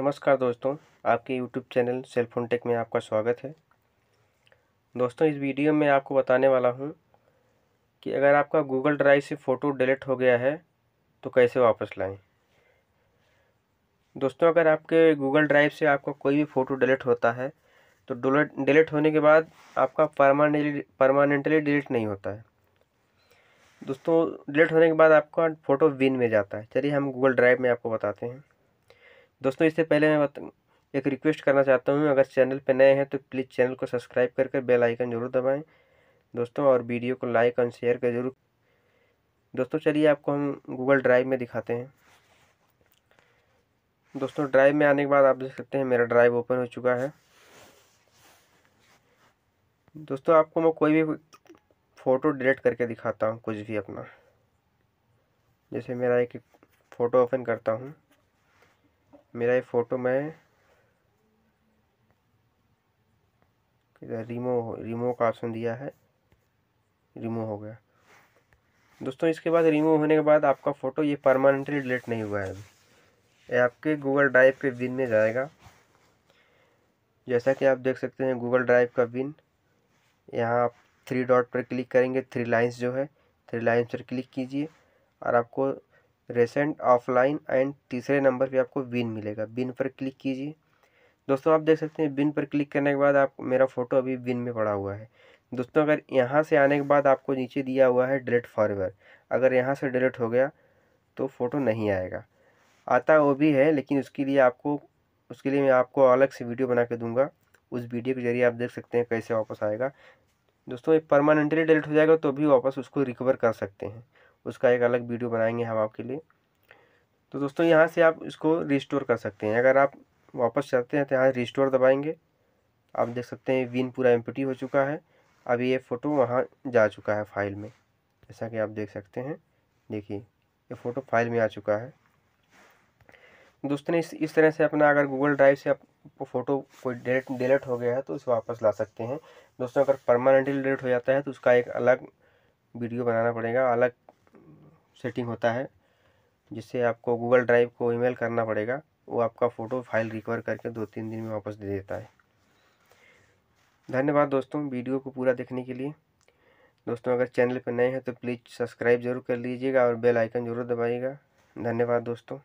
नमस्कार दोस्तों आपके यूट्यूब चैनल सेलफोन टेक में आपका स्वागत है दोस्तों इस वीडियो में आपको बताने वाला हूँ कि अगर आपका गूगल ड्राइव से फ़ोटो डिलीट हो गया है तो कैसे वापस लाएं दोस्तों अगर आपके गूगल ड्राइव से आपका कोई भी फ़ोटो डिलीट होता है तो डिलीट होने के बाद आपका परमानेंटली परमानेंटली डिलीट नहीं होता है दोस्तों डिलीट होने के बाद आपका फ़ोटो विन में जाता है चलिए हम गूगल ड्राइव में आपको बताते हैं दोस्तों इससे पहले मैं बता एक रिक्वेस्ट करना चाहता हूँ अगर चैनल पर नए हैं तो प्लीज़ चैनल को सब्सक्राइब करके कर बेल आइकन जरूर दबाएं दोस्तों और वीडियो को लाइक और शेयर कर जरूर दोस्तों चलिए आपको हम गूगल ड्राइव में दिखाते हैं दोस्तों ड्राइव में आने के बाद आप देख सकते हैं मेरा ड्राइव ओपन हो चुका है दोस्तों आपको मैं कोई भी फ़ोटो डिलीट करके दिखाता हूँ कुछ भी अपना जैसे मेरा एक फ़ोटो ओपन करता हूँ मेरा ये फ़ोटो मैं रिमो रिमो का ऑप्शन दिया है रिमो हो गया दोस्तों इसके बाद रिमो होने के बाद आपका फ़ोटो ये परमानेंटली डिलीट नहीं हुआ है ये आपके गूगल ड्राइव के बिन में जाएगा जैसा कि आप देख सकते हैं गूगल ड्राइव का बिन यहाँ आप थ्री डॉट पर क्लिक करेंगे थ्री लाइंस जो है थ्री लाइंस पर क्लिक कीजिए और आपको रेसेंट ऑफलाइन एंड तीसरे नंबर पे आपको बिन मिलेगा बिन पर क्लिक कीजिए दोस्तों आप देख सकते हैं बिन पर क्लिक करने के बाद आप मेरा फ़ोटो अभी बिन में पड़ा हुआ है दोस्तों अगर यहाँ से आने के बाद आपको नीचे दिया हुआ है डिलीट फॉरवर अगर यहाँ से डिलीट हो गया तो फ़ोटो नहीं आएगा आता वो भी है लेकिन उसके लिए आपको उसके लिए मैं आपको अलग से वीडियो बना के दूँगा उस वीडियो के जरिए आप देख सकते हैं कैसे वापस आएगा दोस्तों ये परमानेंटली डिलीट हो जाएगा तो भी वापस उसको रिकवर कर सकते हैं उसका एक अलग वीडियो बनाएंगे हम आपके लिए तो दोस्तों यहाँ से आप इसको रिस्टोर कर सकते हैं अगर आप वापस चलते हैं तो यहाँ रिस्टोर दबाएंगे आप देख सकते हैं विन पूरा एम हो चुका है अब ये फ़ोटो वहाँ जा चुका है फाइल में जैसा कि आप देख सकते हैं देखिए ये फ़ोटो फाइल में आ चुका है दोस्तों इस इस तरह से अपना अगर गूगल ड्राइव से आप फ़ोटो कोई डिलीट डिलीट हो गया है तो उसे वापस ला सकते हैं दोस्तों अगर परमानेंटली डिलीट हो जाता है तो उसका एक अलग वीडियो बनाना पड़ेगा अलग सेटिंग होता है जिससे आपको गूगल ड्राइव को ईमेल करना पड़ेगा वो आपका फ़ोटो फाइल रिकवर करके दो तीन दिन में वापस दे देता है धन्यवाद दोस्तों वीडियो को पूरा देखने के लिए दोस्तों अगर चैनल पर नए हैं तो प्लीज़ सब्सक्राइब जरूर कर लीजिएगा और बेल आइकन ज़रूर दबाइएगा धन्यवाद दोस्तों